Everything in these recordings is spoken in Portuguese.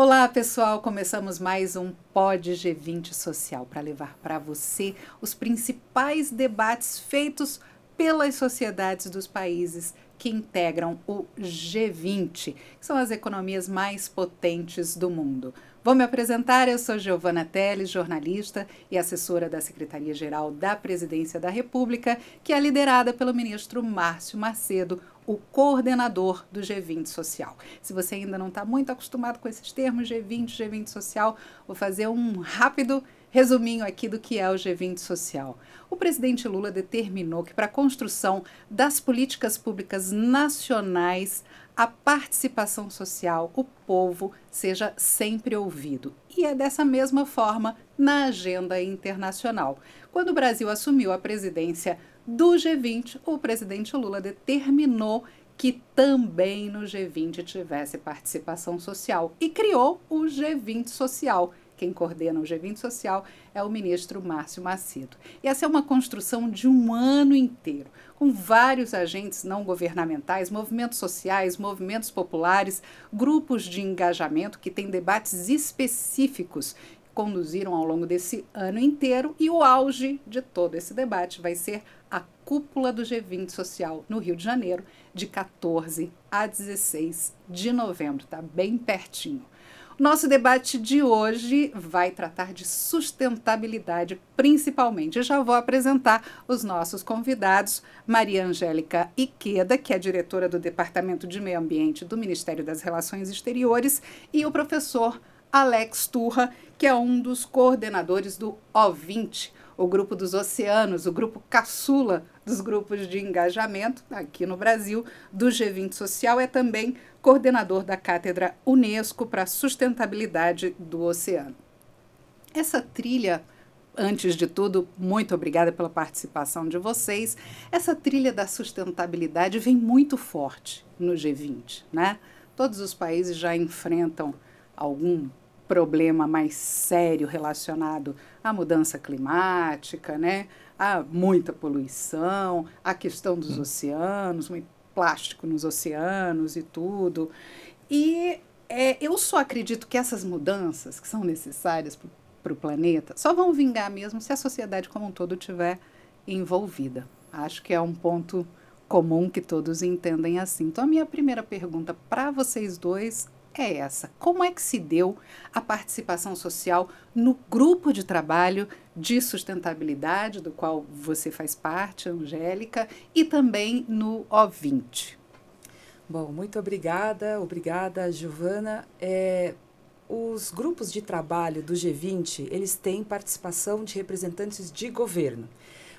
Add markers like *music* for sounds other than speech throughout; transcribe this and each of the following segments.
Olá, pessoal! Começamos mais um Pod G20 Social para levar para você os principais debates feitos pelas sociedades dos países que integram o G20, que são as economias mais potentes do mundo. Vou me apresentar, eu sou Giovana Teles, jornalista e assessora da Secretaria-Geral da Presidência da República, que é liderada pelo ministro Márcio Macedo, o coordenador do G20 Social. Se você ainda não está muito acostumado com esses termos, G20, G20 Social, vou fazer um rápido resuminho aqui do que é o G20 Social. O presidente Lula determinou que, para a construção das políticas públicas nacionais, a participação social, o povo, seja sempre ouvido. E é dessa mesma forma na agenda internacional. Quando o Brasil assumiu a presidência do G20, o presidente Lula determinou que também no G20 tivesse participação social e criou o G20 Social quem coordena o G20 Social é o ministro Márcio Macedo. E essa é uma construção de um ano inteiro, com vários agentes não governamentais, movimentos sociais, movimentos populares, grupos de engajamento que têm debates específicos conduziram ao longo desse ano inteiro e o auge de todo esse debate vai ser a cúpula do G20 social no Rio de Janeiro, de 14 a 16 de novembro, tá bem pertinho. Nosso debate de hoje vai tratar de sustentabilidade, principalmente. Eu já vou apresentar os nossos convidados, Maria Angélica Iqueda, que é diretora do Departamento de Meio Ambiente do Ministério das Relações Exteriores, e o professor Alex Turra, que é um dos coordenadores do O20, o grupo dos oceanos, o grupo caçula dos grupos de engajamento aqui no Brasil do G20 Social, é também coordenador da Cátedra Unesco para a Sustentabilidade do Oceano. Essa trilha, antes de tudo, muito obrigada pela participação de vocês. Essa trilha da sustentabilidade vem muito forte no G20, né? Todos os países já enfrentam algum problema mais sério relacionado à mudança climática, né? Há muita poluição, a questão dos hum. oceanos, muito plástico nos oceanos e tudo. E é, eu só acredito que essas mudanças que são necessárias para o planeta só vão vingar mesmo se a sociedade como um todo tiver envolvida. Acho que é um ponto comum que todos entendem assim. Então, a minha primeira pergunta para vocês dois temática é essa? Como é que se deu a participação social no grupo de trabalho de sustentabilidade, do qual você faz parte, Angélica, e também no O20? Bom, muito obrigada, obrigada, Giovana. É, os grupos de trabalho do G20, eles têm participação de representantes de governo.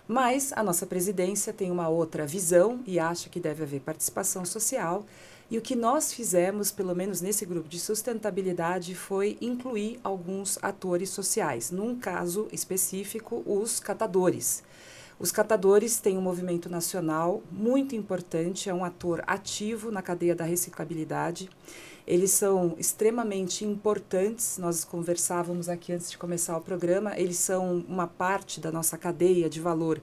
Mas a nossa presidência tem uma outra visão e acha que deve haver participação social e o que nós fizemos, pelo menos nesse grupo de sustentabilidade, foi incluir alguns atores sociais. Num caso específico, os catadores. Os catadores têm um movimento nacional muito importante, é um ator ativo na cadeia da reciclabilidade. Eles são extremamente importantes, nós conversávamos aqui antes de começar o programa, eles são uma parte da nossa cadeia de valor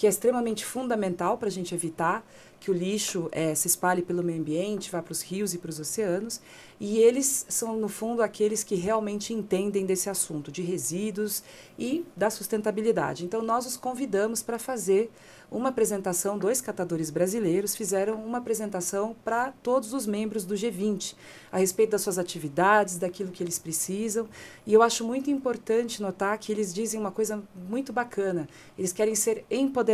que é extremamente fundamental para a gente evitar que o lixo é, se espalhe pelo meio ambiente, vá para os rios e para os oceanos. E eles são, no fundo, aqueles que realmente entendem desse assunto de resíduos e da sustentabilidade. Então, nós os convidamos para fazer uma apresentação. Dois catadores brasileiros fizeram uma apresentação para todos os membros do G20 a respeito das suas atividades, daquilo que eles precisam. E eu acho muito importante notar que eles dizem uma coisa muito bacana: eles querem ser empoderados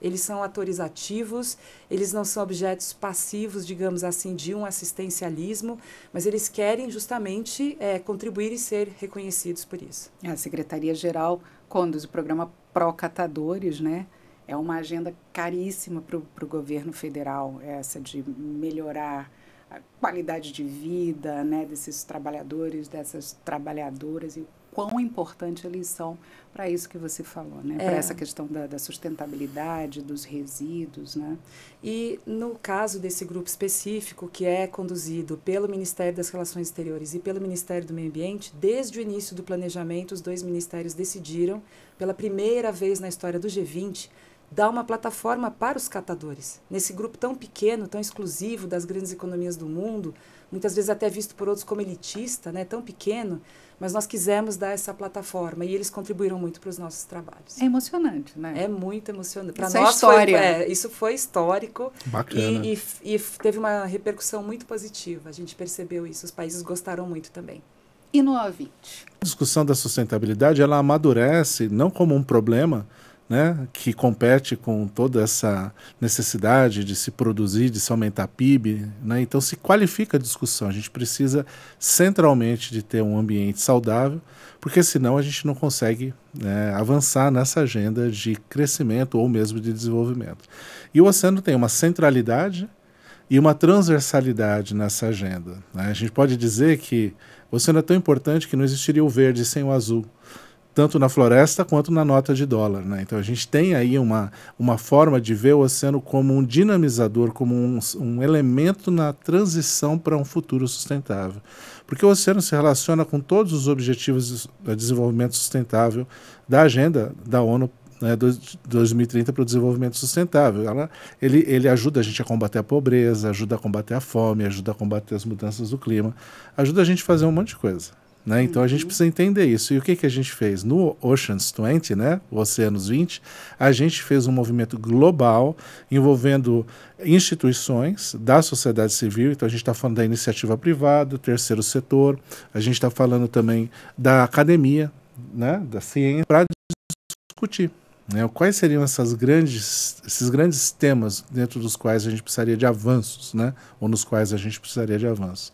eles são atores ativos, eles não são objetos passivos, digamos assim, de um assistencialismo, mas eles querem justamente é, contribuir e ser reconhecidos por isso. A Secretaria-Geral conduz o programa Procatadores, né? É uma agenda caríssima para o governo federal, essa de melhorar a qualidade de vida né, desses trabalhadores, dessas trabalhadoras e quão importante eles são para isso que você falou, né? É. Para essa questão da, da, sustentabilidade, dos resíduos, né? E no caso desse grupo específico, que é conduzido pelo Ministério das Relações Exteriores e pelo Ministério do Meio Ambiente, desde o início do planejamento, os dois ministérios decidiram, pela primeira vez na história do G20, dar uma plataforma para os catadores. Nesse grupo tão pequeno, tão exclusivo das grandes economias do mundo, muitas vezes até visto por outros como elitista, né, tão pequeno, mas nós quisemos dar essa plataforma e eles contribuíram muito para os nossos trabalhos. É emocionante, né? É muito emocionante. Para é nós é história. Foi, é, isso foi histórico. Bacana. E, e, e teve uma repercussão muito positiva. A gente percebeu isso. Os países gostaram muito também e no A20 A discussão da sustentabilidade ela amadurece não como um problema, né, que compete com toda essa necessidade de se produzir, de se aumentar PIB, né? então se qualifica a discussão. A gente precisa centralmente de ter um ambiente saudável, porque senão a gente não consegue né, avançar nessa agenda de crescimento ou mesmo de desenvolvimento. E o oceano tem uma centralidade e uma transversalidade nessa agenda. Né? A gente pode dizer que o oceano é tão importante que não existiria o verde sem o azul tanto na floresta quanto na nota de dólar. Né? Então a gente tem aí uma, uma forma de ver o oceano como um dinamizador, como um, um elemento na transição para um futuro sustentável. Porque o oceano se relaciona com todos os objetivos de desenvolvimento sustentável da agenda da ONU né, 2030 para o desenvolvimento sustentável. Ela, ele, ele ajuda a gente a combater a pobreza, ajuda a combater a fome, ajuda a combater as mudanças do clima, ajuda a gente a fazer um monte de coisa. Né? Então a gente uhum. precisa entender isso. E o que, que a gente fez? No Oceans 20, né? Oceanos 20, a gente fez um movimento global envolvendo instituições da sociedade civil. Então a gente está falando da iniciativa privada, terceiro setor, a gente está falando também da academia, né? da ciência, para discutir. Né? Quais seriam essas grandes, esses grandes temas dentro dos quais a gente precisaria de avanços, né? ou nos quais a gente precisaria de avanços?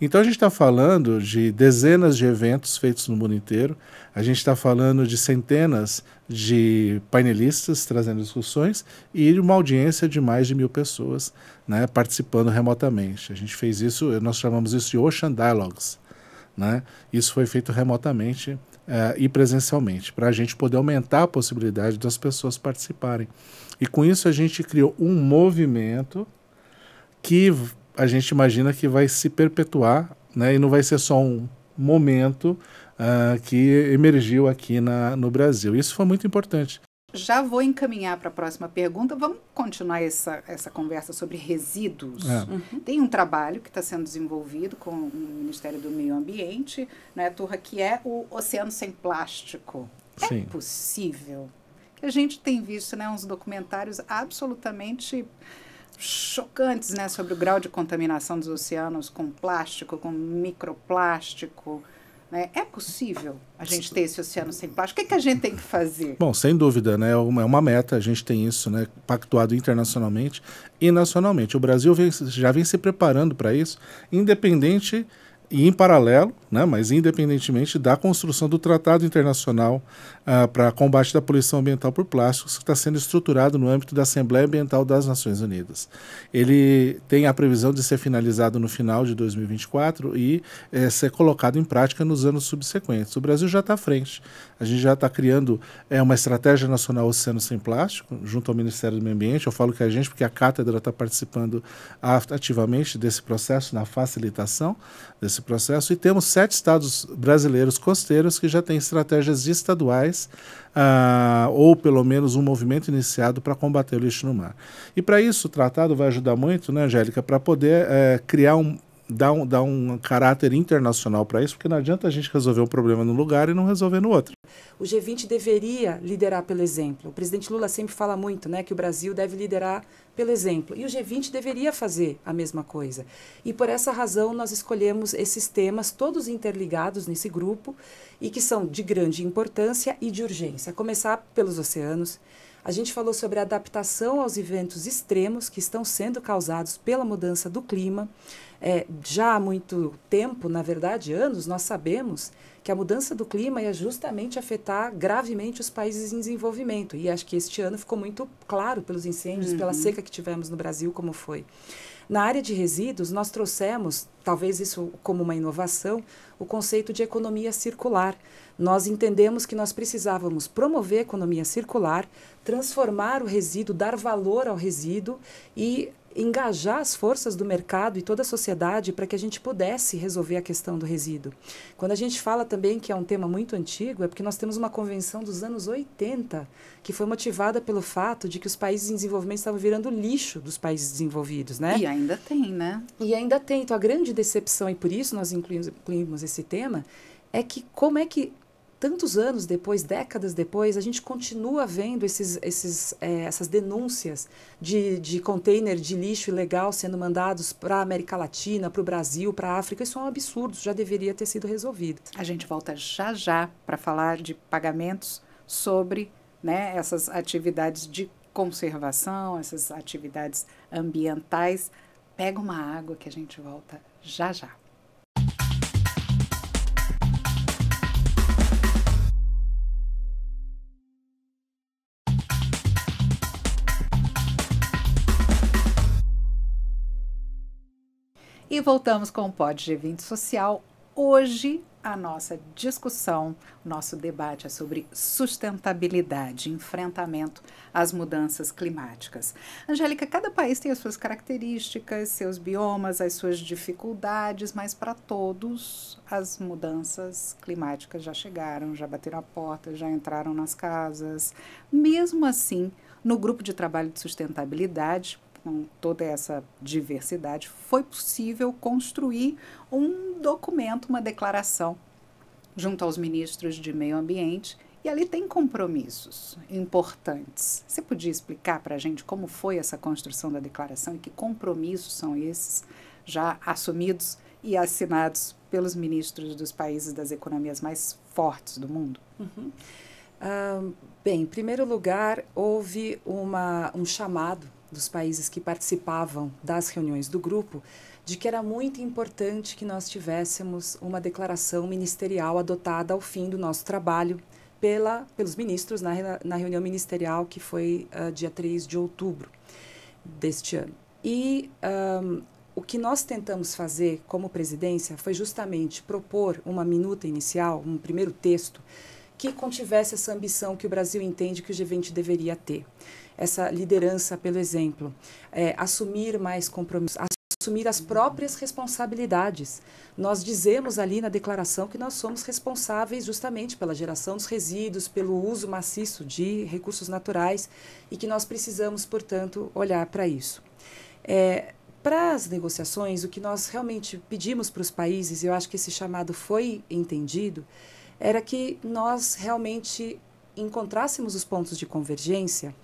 Então a gente está falando de dezenas de eventos feitos no mundo inteiro, a gente está falando de centenas de painelistas trazendo discussões e uma audiência de mais de mil pessoas né, participando remotamente. A gente fez isso, nós chamamos isso de Ocean Dialogues. Né? Isso foi feito remotamente uh, e presencialmente, para a gente poder aumentar a possibilidade das pessoas participarem. E com isso a gente criou um movimento que a gente imagina que vai se perpetuar, né? E não vai ser só um momento uh, que emergiu aqui na, no Brasil. Isso foi muito importante. Já vou encaminhar para a próxima pergunta. Vamos continuar essa, essa conversa sobre resíduos. É. Uhum. Tem um trabalho que está sendo desenvolvido com o Ministério do Meio Ambiente, né, Turra, que é o Oceano Sem Plástico. É Sim. É possível? A gente tem visto né, uns documentários absolutamente chocantes né, sobre o grau de contaminação dos oceanos com plástico, com microplástico. Né? É possível a gente ter esse oceano sem plástico? O que, que a gente tem que fazer? Bom, sem dúvida, né? é uma é meta, a gente tem isso né? pactuado internacionalmente e nacionalmente. O Brasil vem, já vem se preparando para isso, independente e em paralelo, né, mas independentemente da construção do Tratado Internacional uh, para Combate da Poluição Ambiental por Plásticos, que está sendo estruturado no âmbito da Assembleia Ambiental das Nações Unidas. Ele tem a previsão de ser finalizado no final de 2024 e eh, ser colocado em prática nos anos subsequentes. O Brasil já está à frente. A gente já está criando é, uma estratégia nacional Oceano Sem Plástico, junto ao Ministério do Meio Ambiente. Eu falo que a gente, porque a Cátedra está participando ativamente desse processo, na facilitação desse nesse processo e temos sete estados brasileiros costeiros que já têm estratégias estaduais uh, ou pelo menos um movimento iniciado para combater o lixo no mar. E para isso o tratado vai ajudar muito, né, Angélica, para poder uh, criar um, dar um, dar um caráter internacional para isso, porque não adianta a gente resolver um problema num lugar e não resolver no outro. O G20 deveria liderar pelo exemplo. O presidente Lula sempre fala muito né, que o Brasil deve liderar pelo exemplo. E o G20 deveria fazer a mesma coisa. E por essa razão nós escolhemos esses temas, todos interligados nesse grupo, e que são de grande importância e de urgência. A começar pelos oceanos. A gente falou sobre a adaptação aos eventos extremos que estão sendo causados pela mudança do clima. É, já há muito tempo, na verdade, anos, nós sabemos que a mudança do clima ia justamente afetar gravemente os países em desenvolvimento. E acho que este ano ficou muito claro pelos incêndios, uhum. pela seca que tivemos no Brasil, como foi. Na área de resíduos, nós trouxemos, talvez isso como uma inovação, o conceito de economia circular. Nós entendemos que nós precisávamos promover a economia circular, transformar o resíduo, dar valor ao resíduo e engajar as forças do mercado e toda a sociedade para que a gente pudesse resolver a questão do resíduo. Quando a gente fala também que é um tema muito antigo, é porque nós temos uma convenção dos anos 80 que foi motivada pelo fato de que os países em desenvolvimento estavam virando lixo dos países desenvolvidos, né? E ainda tem, né? E ainda tem. Então a grande decepção e por isso nós incluímos, incluímos esse tema é que como é que tantos anos depois, décadas depois, a gente continua vendo esses, esses, é, essas denúncias de, de container de lixo ilegal sendo mandados para a América Latina, para o Brasil, para a África. Isso é um absurdo, já deveria ter sido resolvido. A gente volta já já para falar de pagamentos sobre né, essas atividades de conservação, essas atividades ambientais. Pega uma água que a gente volta já já. e voltamos com o Pod G20 Social. Hoje a nossa discussão, nosso debate é sobre sustentabilidade, enfrentamento às mudanças climáticas. Angélica, cada país tem as suas características, seus biomas, as suas dificuldades, mas para todos as mudanças climáticas já chegaram, já bateram a porta, já entraram nas casas. Mesmo assim, no grupo de trabalho de sustentabilidade, com toda essa diversidade, foi possível construir um documento, uma declaração, junto aos ministros de meio ambiente. E ali tem compromissos importantes. Você podia explicar para a gente como foi essa construção da declaração e que compromissos são esses já assumidos e assinados pelos ministros dos países das economias mais fortes do mundo? Uhum. Uh, bem, em primeiro lugar, houve uma, um chamado dos países que participavam das reuniões do grupo de que era muito importante que nós tivéssemos uma declaração ministerial adotada ao fim do nosso trabalho pela, pelos ministros na, na reunião ministerial que foi uh, dia 3 de outubro deste ano. E um, o que nós tentamos fazer como presidência foi justamente propor uma minuta inicial, um primeiro texto, que contivesse essa ambição que o Brasil entende que o G20 deveria ter. Essa liderança pelo exemplo, é, assumir mais compromissos, assumir as próprias responsabilidades. Nós dizemos ali na declaração que nós somos responsáveis justamente pela geração dos resíduos, pelo uso maciço de recursos naturais e que nós precisamos, portanto, olhar para isso. É, para as negociações, o que nós realmente pedimos para os países, eu acho que esse chamado foi entendido, era que nós realmente encontrássemos os pontos de convergência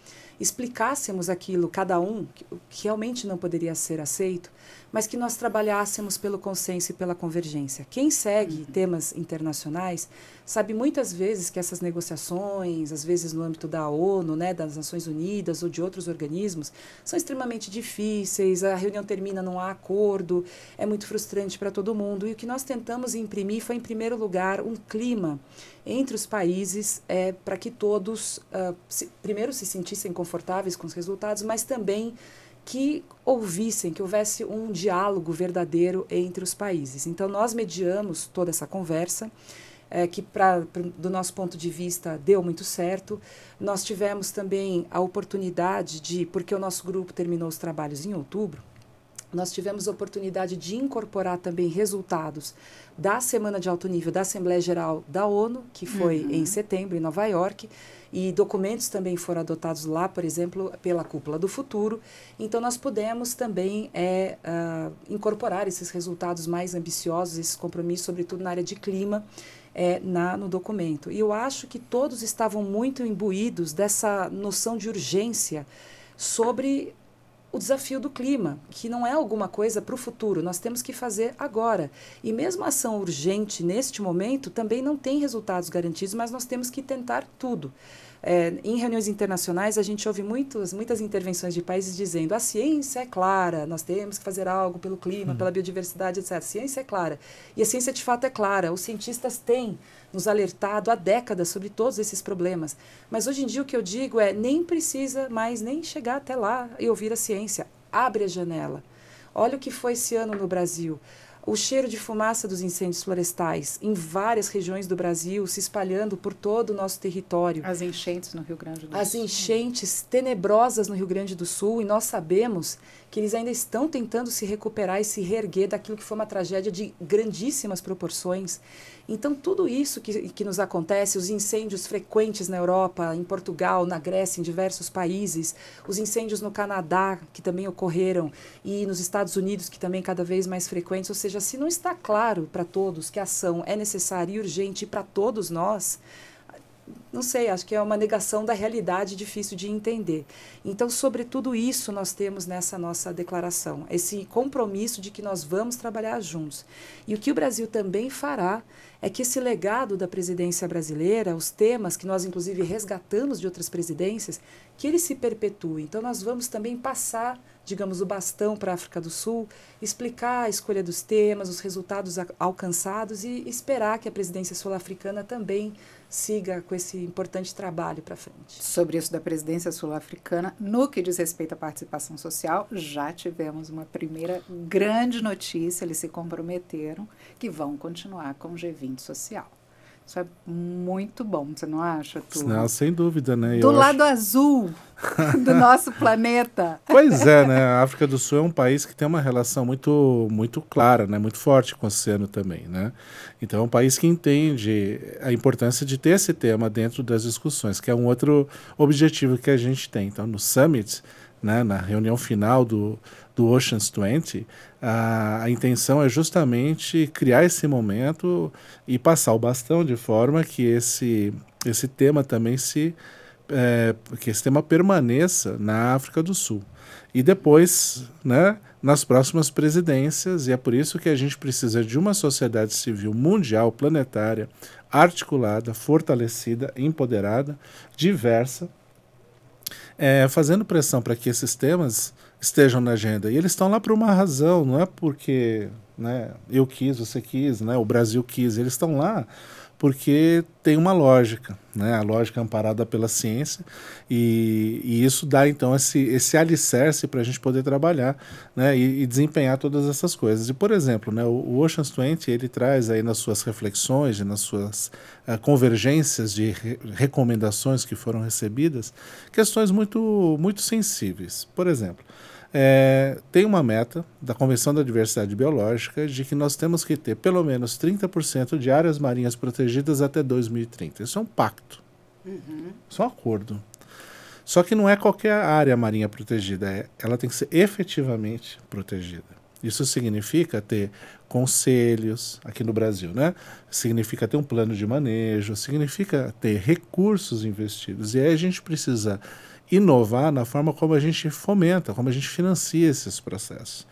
explicássemos aquilo, cada um, que, que realmente não poderia ser aceito, mas que nós trabalhássemos pelo consenso e pela convergência. Quem segue uhum. temas internacionais sabe muitas vezes que essas negociações, às vezes no âmbito da ONU, né, das Nações Unidas ou de outros organismos, são extremamente difíceis, a reunião termina, não há acordo, é muito frustrante para todo mundo. E o que nós tentamos imprimir foi, em primeiro lugar, um clima entre os países é, para que todos, uh, se, primeiro, se sentissem confortáveis com os resultados, mas também que ouvissem, que houvesse um diálogo verdadeiro entre os países. Então, nós mediamos toda essa conversa. É, que pra, pra, do nosso ponto de vista deu muito certo. Nós tivemos também a oportunidade de, porque o nosso grupo terminou os trabalhos em outubro, nós tivemos oportunidade de incorporar também resultados da Semana de Alto Nível da Assembleia Geral da ONU, que foi uhum. em setembro, em Nova York, e documentos também foram adotados lá, por exemplo, pela Cúpula do Futuro. Então, nós pudemos também é, uh, incorporar esses resultados mais ambiciosos, esses compromissos, sobretudo na área de clima, é, na, no documento. E eu acho que todos estavam muito imbuídos dessa noção de urgência sobre o desafio do clima, que não é alguma coisa para o futuro, nós temos que fazer agora. E mesmo a ação urgente neste momento também não tem resultados garantidos, mas nós temos que tentar tudo. É, em reuniões internacionais, a gente ouve muitos, muitas intervenções de países dizendo a ciência é clara, nós temos que fazer algo pelo clima, uhum. pela biodiversidade, etc. A ciência é clara. E a ciência, de fato, é clara. Os cientistas têm nos alertado há décadas sobre todos esses problemas. Mas hoje em dia o que eu digo é nem precisa mais nem chegar até lá e ouvir a ciência. Abre a janela. Olha o que foi esse ano no Brasil o cheiro de fumaça dos incêndios florestais em várias regiões do Brasil, se espalhando por todo o nosso território. As enchentes no Rio Grande do Sul. As enchentes tenebrosas no Rio Grande do Sul, e nós sabemos que eles ainda estão tentando se recuperar e se reerguer daquilo que foi uma tragédia de grandíssimas proporções. Então, tudo isso que, que nos acontece, os incêndios frequentes na Europa, em Portugal, na Grécia, em diversos países, os incêndios no Canadá, que também ocorreram, e nos Estados Unidos, que também cada vez mais frequentes, ou seja, se não está claro para todos que a ação é necessária e urgente para todos nós, não sei, acho que é uma negação da realidade difícil de entender. Então, sobre tudo isso, nós temos nessa nossa declaração, esse compromisso de que nós vamos trabalhar juntos. E o que o Brasil também fará é que esse legado da presidência brasileira, os temas que nós, inclusive, resgatamos de outras presidências, que ele se perpetue. Então, nós vamos também passar digamos, o bastão para a África do Sul, explicar a escolha dos temas, os resultados alcançados e esperar que a presidência sul-africana também siga com esse importante trabalho para frente. Sobre isso da presidência sul-africana, no que diz respeito à participação social, já tivemos uma primeira grande notícia, eles se comprometeram que vão continuar com o G20 social. Isso é muito bom, você não acha, tu? Não, sem dúvida, né? Do Eu lado acho... azul do *laughs* nosso planeta. Pois é, né? A África do Sul é um país que tem uma relação muito, muito clara, né? Muito forte com o oceano também, né? Então é um país que entende a importância de ter esse tema dentro das discussões, que é um outro objetivo que a gente tem. Então no summit, né? Na reunião final do do Ocean's 20, a, a, intenção é justamente criar esse momento e passar o bastão de forma que esse, esse tema também se. É, que esse tema permaneça na África do Sul. E depois, né, nas próximas presidências, e é por isso que a gente precisa de uma sociedade civil mundial, planetária, articulada, fortalecida, empoderada, diversa, é, fazendo pressão para que esses temas estejam na agenda. E eles estão lá por uma razão, não é porque né, eu quis, você quis, né, o Brasil quis. Eles estão lá porque tem uma lógica, né, a lógica amparada pela ciência, e, e isso dá então esse, esse alicerce para a gente poder trabalhar né, e, e, desempenhar todas essas coisas. E, por exemplo, né, o, Ocean Ocean's 20 ele traz aí nas suas reflexões, e nas suas uh, convergências de re recomendações que foram recebidas, questões muito, muito sensíveis. Por exemplo, é, tem uma meta da Convenção da Diversidade Biológica de que nós temos que ter pelo menos 30% de áreas marinhas protegidas até 2030. Isso é um pacto. Uhum. Isso é um acordo. Só que não é qualquer área marinha protegida, é, ela tem que ser efetivamente protegida. Isso significa ter conselhos aqui no Brasil, né? Significa ter um plano de manejo, significa ter recursos investidos. E aí a gente precisa inovar na forma como a gente fomenta, como a gente financia esses processos.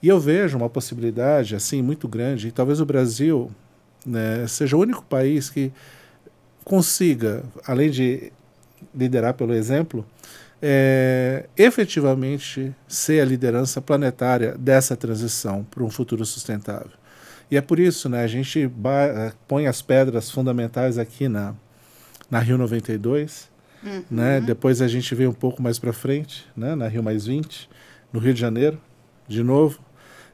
E eu vejo uma possibilidade assim muito grande, e talvez o Brasil né, seja o único país que consiga, além de liderar pelo exemplo, é, efetivamente ser a liderança planetária dessa transição para um futuro sustentável. E é por isso, né, a gente põe as pedras fundamentais aqui na, na Rio 92, Uhum. Né? Depois a gente veio um pouco mais para frente, né? na Rio Mais 20, no Rio de Janeiro, de novo.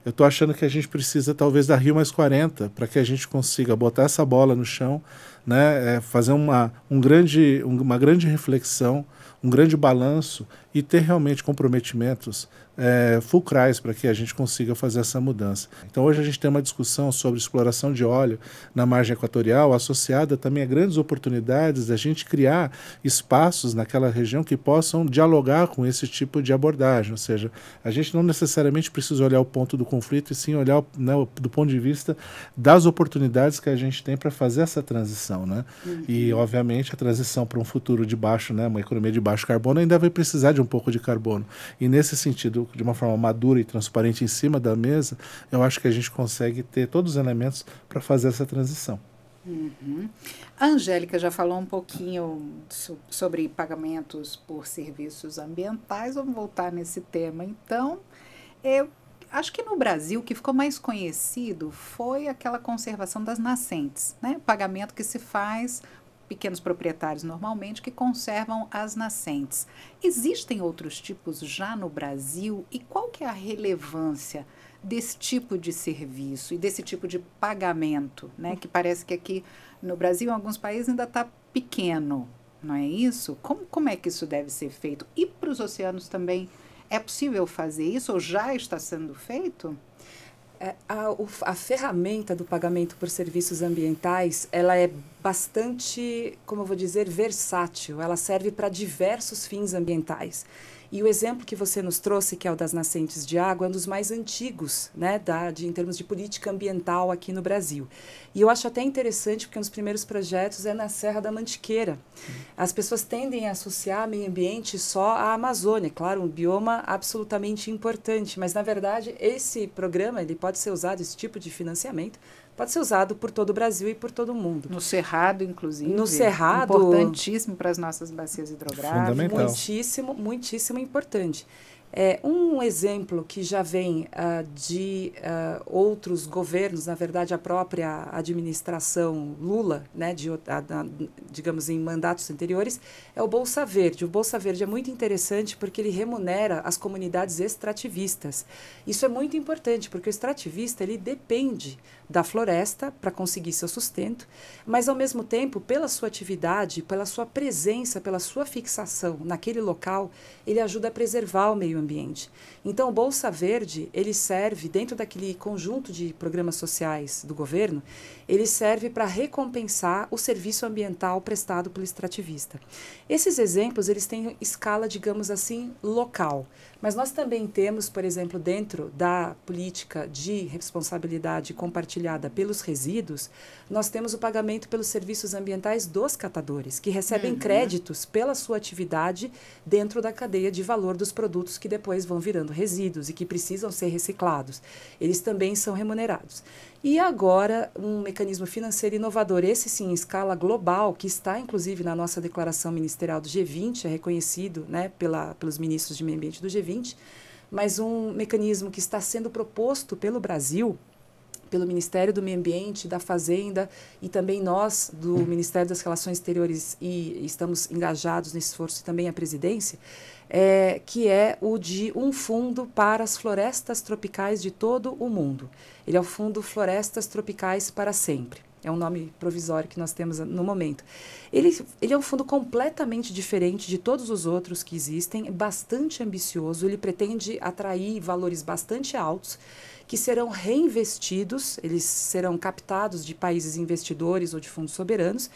Eu estou achando que a gente precisa talvez da Rio Mais 40 para que a gente consiga botar essa bola no chão, né? É, fazer uma, um grande, uma grande reflexão, um grande balanço e ter realmente comprometimentos é, fulcrais para que a gente consiga fazer essa mudança. Então, hoje a gente tem uma discussão sobre exploração de óleo na margem equatorial, associada também a grandes oportunidades da gente criar espaços naquela região que possam dialogar com esse tipo de abordagem. Ou seja, a gente não necessariamente precisa olhar o ponto do conflito, e sim olhar né, do ponto de vista das oportunidades que a gente tem para fazer essa transição. Né? Uhum. E, obviamente, a transição para um futuro de baixo, né, uma economia de baixo carbono, ainda vai precisar de perde um pouco de carbono. E nesse sentido, de uma forma madura e transparente em cima da mesa, eu acho que a gente consegue ter todos os elementos para fazer essa transição. Uhum. A Angélica já falou um pouquinho so sobre pagamentos por serviços ambientais. Vamos voltar nesse tema. Então, eu acho que no Brasil o que ficou mais conhecido foi aquela conservação das nascentes, né? pagamento que se faz pequenos proprietários normalmente que conservam as nascentes. Existem outros tipos já no Brasil e qual que é a relevância desse tipo de serviço e desse tipo de pagamento, né? Que parece que aqui no Brasil, em alguns países, ainda está pequeno, não é isso? Como, como é que isso deve ser feito? E para os oceanos também é possível fazer isso ou já está sendo feito? É, a, a, ferramenta do pagamento por serviços ambientais, ela é bastante, como eu vou dizer, versátil. Ela serve para diversos fins ambientais. E o exemplo que você nos trouxe, que é o das nascentes de água, é um dos mais antigos né, da, de, em termos de política ambiental aqui no Brasil. E eu acho até interessante, porque um dos primeiros projetos é na Serra da Mantiqueira. Hum. As pessoas tendem a associar meio ambiente só à Amazônia, claro, um bioma absolutamente importante, mas na verdade esse programa ele pode ser usado, esse tipo de financiamento, pode ser usado por todo o Brasil e por todo o mundo. No Cerrado, inclusive. No Cerrado. Importantíssimo para as nossas bacias hidrográficas. Fundamental. Muitíssimo, muitíssimo importante. É, um exemplo que já vem uh, de uh, outros governos, na verdade a própria administração Lula, né, de, a, a, digamos em mandatos anteriores, é o Bolsa Verde. O Bolsa Verde é muito interessante porque ele remunera as comunidades extrativistas. Isso é muito importante porque o extrativista ele depende da floresta para conseguir seu sustento, mas ao mesmo tempo, pela sua atividade, pela sua presença, pela sua fixação naquele local, ele ajuda a preservar o meio ambiente. Então, o Bolsa Verde, ele serve, dentro daquele conjunto de programas sociais do governo, ele serve para recompensar o serviço ambiental prestado pelo extrativista. Esses exemplos, eles têm escala, digamos assim, local. Mas nós também temos, por exemplo, dentro da política de responsabilidade compartilhada pelos resíduos, nós temos o pagamento pelos serviços ambientais dos catadores, que recebem uhum. créditos pela sua atividade dentro da cadeia de valor dos produtos que depois vão virando resíduos e que precisam ser reciclados. Eles também são remunerados. E agora, um mecanismo financeiro inovador, esse sim, em escala global, que está inclusive na nossa declaração ministerial do G20, é reconhecido né, pela, pelos ministros de meio ambiente do G20, mas um mecanismo que está sendo proposto pelo Brasil pelo Ministério do Meio Ambiente, da Fazenda e também nós do Ministério das Relações Exteriores e estamos engajados nesse esforço e também a presidência, é, que é o de um fundo para as florestas tropicais de todo o mundo. Ele é o Fundo Florestas Tropicais para Sempre. É um nome provisório que nós temos no momento. Ele, ele é um fundo completamente diferente de todos os outros que existem, bastante ambicioso, ele pretende atrair valores bastante altos que serão reinvestidos, eles serão captados de países investidores ou de fundos soberanos.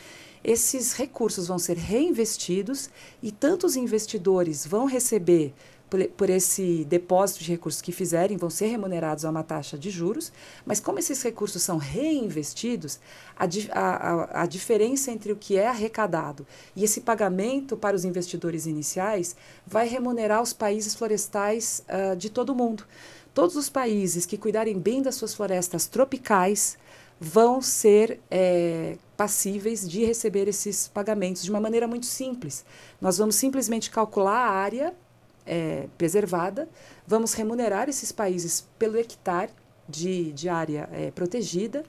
Esses recursos vão ser reinvestidos e tanto os investidores vão receber por, por, esse depósito de recursos que fizerem, vão ser remunerados a uma taxa de juros, mas como esses recursos são reinvestidos, a, a, a diferença entre o que é arrecadado e esse pagamento para os investidores iniciais vai remunerar os países florestais uh, de todo o mundo. Todos os países que cuidarem bem das suas florestas tropicais vão ser é, passíveis de receber esses pagamentos de uma maneira muito simples. Nós vamos simplesmente calcular a área é, preservada, vamos remunerar esses países pelo hectare de, de área é, protegida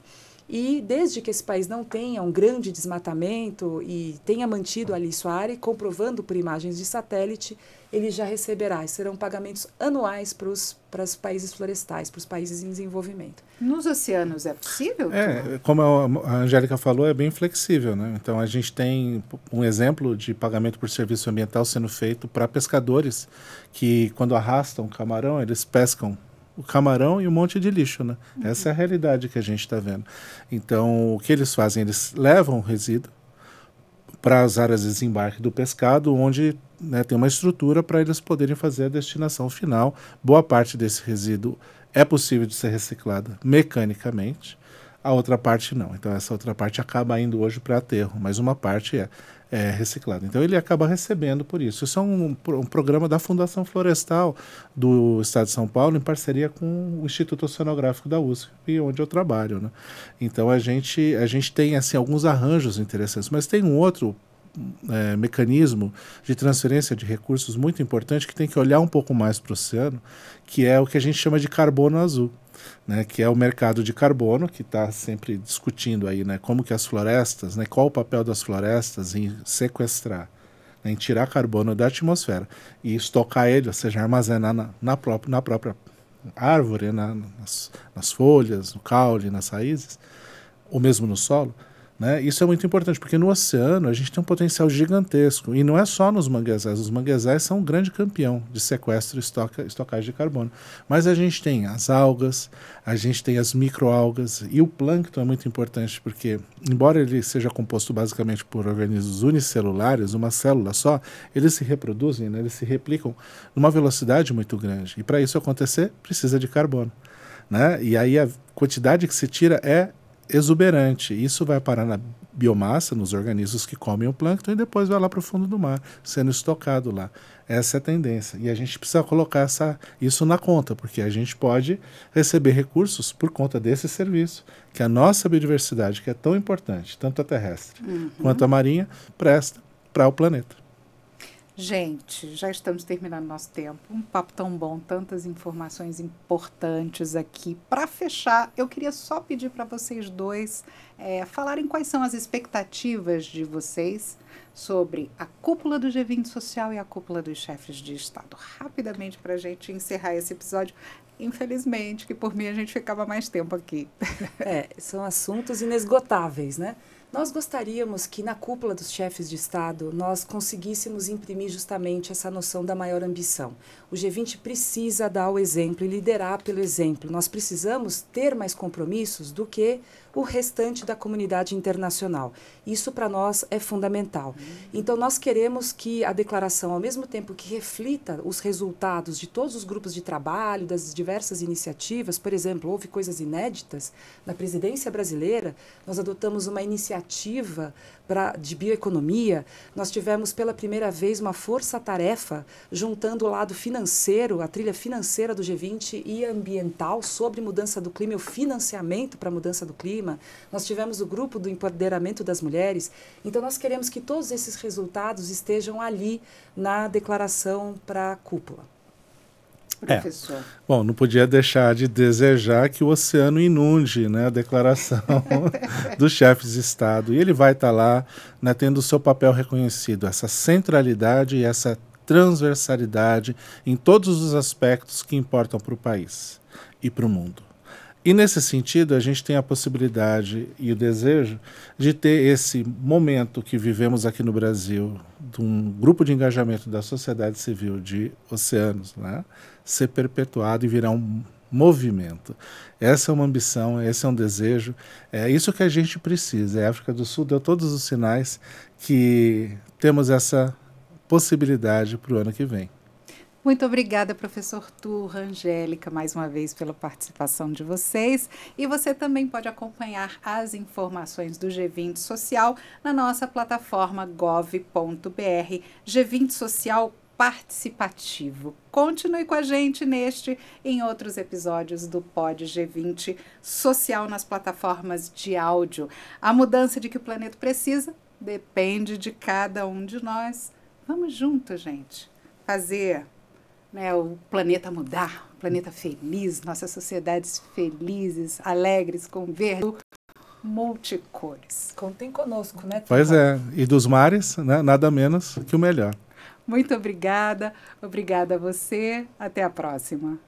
e desde que esse país não tenha um grande desmatamento e tenha mantido ali sua área, comprovando por imagens de satélite, ele já receberá. serão pagamentos anuais para os para os países florestais, para os países em desenvolvimento. Nos oceanos é possível? É, como a Angélica falou, é bem flexível. Né? Então, a gente tem um exemplo de pagamento por serviço ambiental sendo feito para pescadores que, quando arrastam camarão, eles pescam o camarão e um monte de lixo, né? Essa é a realidade que a gente está vendo. Então, o que eles fazem? Eles levam o resíduo para as áreas de desembarque do pescado, onde né, tem uma estrutura para eles poderem fazer a destinação final. Boa parte desse resíduo é possível de ser reciclada mecanicamente, a outra parte não. Então, essa outra parte acaba indo hoje para aterro, mas uma parte é é, reciclado. Então ele acaba recebendo por isso. Isso é um, um, programa da Fundação Florestal do Estado de São Paulo em parceria com o Instituto Oceanográfico da USP, onde eu trabalho. Né? Então a gente, a gente tem assim alguns arranjos interessantes, mas tem um outro é, mecanismo de transferência de recursos muito importante que tem que olhar um pouco mais para o oceano, que é o que a gente chama de carbono azul né, que é o mercado de carbono, que está sempre discutindo aí, né, como que as florestas, né, qual o papel das florestas em sequestrar, né, em tirar carbono da atmosfera e estocar ele, ou seja, armazenar na, na, própria, na própria árvore, na, né, nas, nas folhas, no caule, nas raízes, ou mesmo no solo, né? Isso é muito importante, porque no oceano a gente tem um potencial gigantesco. E não é só nos manguezais. Os manguezais são um grande campeão de sequestro e estoca, estocagem de carbono. Mas a gente tem as algas, a gente tem as microalgas. E o plâncton é muito importante, porque, embora ele seja composto basicamente por organismos unicelulares, uma célula só, eles se reproduzem, né? eles se replicam numa velocidade muito grande. E para isso acontecer, precisa de carbono. Né? E aí a quantidade que se tira é exuberante. Isso vai parar na biomassa, nos organismos que comem o plâncton e depois vai lá para o fundo do mar, sendo estocado lá. Essa é a tendência. E a gente precisa colocar essa, isso na conta, porque a gente pode receber recursos por conta desse serviço, que a nossa biodiversidade, que é tão importante, tanto a terrestre uhum. quanto a marinha, presta para o planeta. Gente, já estamos terminando nosso tempo. Um papo tão bom, tantas informações importantes aqui. Para fechar, eu queria só pedir para vocês dois é, falarem quais são as expectativas de vocês sobre a cúpula do G20 Social e a cúpula dos chefes de Estado. Rapidamente, para a gente encerrar esse episódio. Infelizmente, que por mim a gente ficava mais tempo aqui. É, são assuntos inesgotáveis, né? Nós gostaríamos que na cúpula dos chefes de Estado nós conseguíssemos imprimir justamente essa noção da maior ambição. O G20 precisa dar o exemplo e liderar pelo exemplo. Nós precisamos ter mais compromissos do que o restante da comunidade internacional. Isso para nós é fundamental. Uhum. Então, nós queremos que a declaração, ao mesmo tempo que reflita os resultados de todos os grupos de trabalho, das diversas iniciativas, por exemplo, houve coisas inéditas. Na presidência brasileira, nós adotamos uma iniciativa pra, de bioeconomia, nós tivemos pela primeira vez uma força-tarefa juntando o lado financeiro, a trilha financeira do G20 e ambiental sobre mudança do clima e o financiamento para a mudança do clima nós tivemos o grupo do empoderamento das mulheres. Então, nós queremos que todos esses resultados estejam ali na declaração para a cúpula. É. Bom, não podia deixar de desejar que o oceano inunde né, a declaração *laughs* dos chefes de Estado. E ele vai estar tá lá né, tendo o seu papel reconhecido, essa centralidade e essa transversalidade em todos os aspectos que importam para o país e para o mundo. E nesse sentido, a gente tem a possibilidade e o desejo de ter esse momento que vivemos aqui no Brasil, de um grupo de engajamento da sociedade civil de oceanos, né, ser perpetuado e virar um movimento. Essa é uma ambição, esse é um desejo, é isso que a gente precisa. A África do Sul deu todos os sinais que temos essa possibilidade para o ano que vem. Muito obrigada, professor Turra, Angélica, mais uma vez pela participação de vocês. E você também pode acompanhar as informações do G20 Social na nossa plataforma gov.br, G20 Social participativo. Continue com a gente neste e em outros episódios do Pod G20 Social nas plataformas de áudio. A mudança de que o planeta precisa depende de cada um de nós. Vamos junto, gente, fazer né, o planeta mudar, o planeta feliz, nossas sociedades felizes, alegres, com verde, multicores. Contem conosco, né? Pois é, e dos mares, né, nada menos que o melhor. Muito obrigada, obrigada a você, até a próxima.